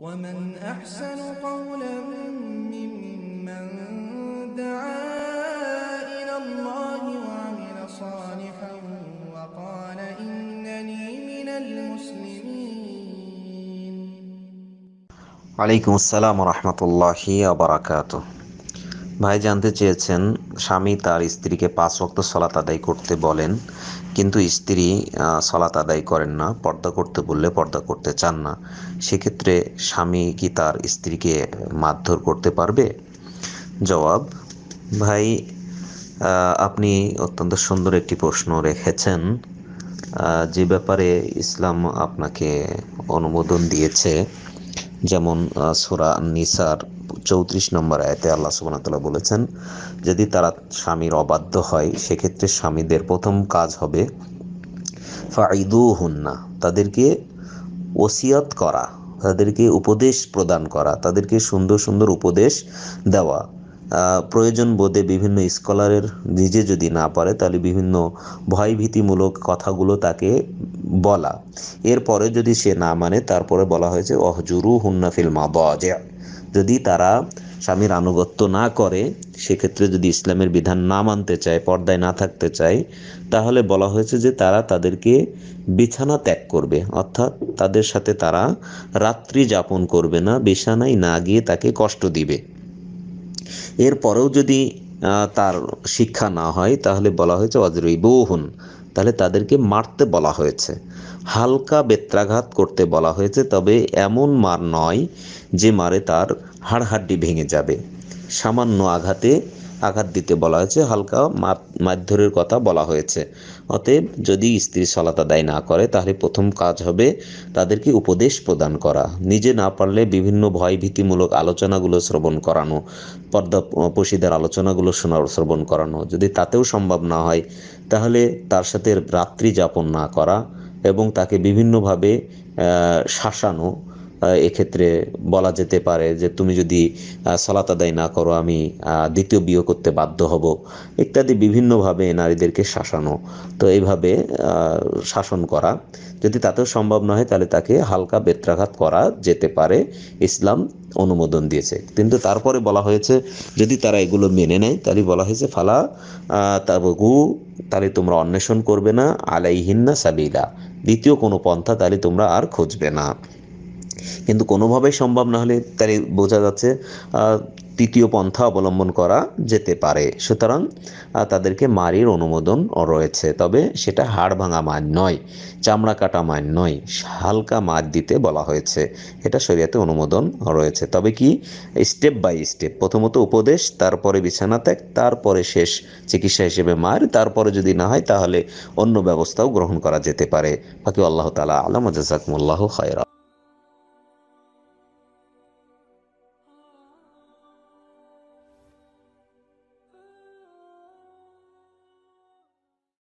ومن أحسن قولا ممن دعا إلى الله وعمل صالحا وقال إنني من المسلمين عليكم السلام ورحمة الله وبركاته ভাই জানতে চেয়েছেন স্বামী তার স্ত্রীকে পাঁচ ওয়াক্ত সলাত আদায় করতে বলেন কিন্তু স্ত্রী সলাত আদায় করেন না পর্দা করতে বললে পর্দা করতে চান না সেক্ষেত্রে স্বামী কি তার স্ত্রীকে মারধর করতে পারবে জবাব ভাই আপনি অত্যন্ত সুন্দর একটি প্রশ্ন রেখেছেন যে ব্যাপারে ইসলাম আপনাকে অনুমোদন দিয়েছে যেমন সোরা নিসার চৌত্রিশ নম্বর আয়তে আল্লাহ সুবাহতাল্লাহ বলেছেন যদি তারা স্বামীর অবাধ্য হয় সেক্ষেত্রে স্বামীদের প্রথম কাজ হবে ফাইদু হুন্না তাদেরকে ওসিয়ত করা তাদেরকে উপদেশ প্রদান করা তাদেরকে সুন্দর সুন্দর উপদেশ দেওয়া প্রয়োজন বোধে বিভিন্ন স্কলারের নিজে যদি না পারে তাহলে বিভিন্ন ভয়ভীতিমূলক কথাগুলো তাকে বলা এরপরে যদি সে না মানে তারপরে বলা হয়েছে অহজুরু হুন্নাফিল মা যদি তারা স্বামীর আনুগত্য না করে সেক্ষেত্রে যদি ইসলামের বিধান না মানতে চায় পর্দায় না থাকতে চায় তাহলে বলা হয়েছে যে তারা তাদেরকে বিছানা ত্যাগ করবে অর্থাৎ তাদের সাথে তারা রাত্রি যাপন করবে না বিছানায় না গিয়ে তাকে কষ্ট দিবে এরপরেও যদি তার শিক্ষা না হয় তাহলে বলা হয়েছে অজরৈবহুন তাহলে তাদেরকে মারতে বলা হয়েছে হালকা বেত্রাঘাত করতে বলা হয়েছে তবে এমন মার নয় যে মারে তার হাড়হাড্ডি ভেঙে যাবে সামান্য আঘাতে আঘাত দিতে বলা হয়েছে হালকা মারধরের কথা বলা হয়েছে অতএব যদি স্ত্রী সলাত আদায় না করে তাহলে প্রথম কাজ হবে তাদেরকে উপদেশ প্রদান করা নিজে না পারলে বিভিন্ন ভয়ভীতিমূলক আলোচনাগুলো শ্রবণ করানো পর্দা পশিদের আলোচনাগুলো শোনা শ্রবণ করানো যদি তাতেও সম্ভব না হয় তাহলে তার সাথে রাত্রি যাপন না করা এবং তাকে বিভিন্নভাবে শাসানো এক্ষেত্রে বলা যেতে পারে যে তুমি যদি সলাত আদায় না করো আমি দ্বিতীয় বিয়ে করতে বাধ্য হব ইত্যাদি বিভিন্নভাবে নারীদেরকে শাসানো তো এইভাবে শাসন করা যদি তাতেও সম্ভব না হয় তাহলে তাকে হালকা বেত্রাঘাত করা যেতে পারে ইসলাম অনুমোদন দিয়েছে কিন্তু তারপরে বলা হয়েছে যদি তারা এগুলো মেনে নেয় তাহলে বলা হয়েছে ফালা তাবু তাহলে তোমরা অন্বেষণ করবে না আলাইহিন্না সাবিলা দ্বিতীয় কোনো পন্থা তাহলে তোমরা আর খুঁজবে না কিন্তু কোনোভাবেই সম্ভব না হলে তাই বোঝা যাচ্ছে তৃতীয় পন্থা অবলম্বন করা যেতে পারে সুতরাং তাদেরকে মারির অনুমোদন রয়েছে তবে সেটা হাড় ভাঙা মার নয় চামড়া কাটা মার নয় হালকা মার দিতে বলা হয়েছে এটা শরীয়তে অনুমোদন রয়েছে তবে কি স্টেপ বাই স্টেপ প্রথমত উপদেশ তারপরে বিছানা ত্যাগ তারপরে শেষ চিকিৎসা হিসেবে মার তারপরে যদি না হয় তাহলে অন্য ব্যবস্থাও গ্রহণ করা যেতে পারে বাকি আল্লাহ তালা আলম আজাকুমুল্লাহ খায়রা